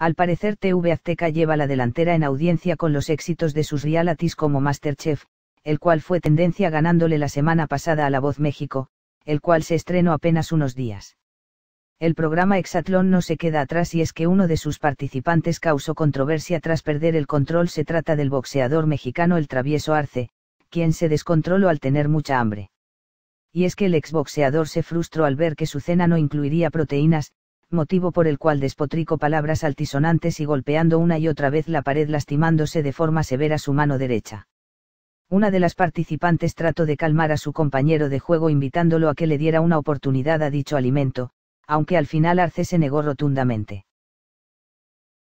Al parecer TV Azteca lleva la delantera en audiencia con los éxitos de sus realities como Masterchef, el cual fue tendencia ganándole la semana pasada a La Voz México, el cual se estrenó apenas unos días. El programa Exatlón no se queda atrás y es que uno de sus participantes causó controversia tras perder el control. Se trata del boxeador mexicano El Travieso Arce, quien se descontroló al tener mucha hambre. Y es que el exboxeador se frustró al ver que su cena no incluiría proteínas, motivo por el cual despotrico palabras altisonantes y golpeando una y otra vez la pared lastimándose de forma severa su mano derecha. Una de las participantes trató de calmar a su compañero de juego invitándolo a que le diera una oportunidad a dicho alimento, aunque al final Arce se negó rotundamente.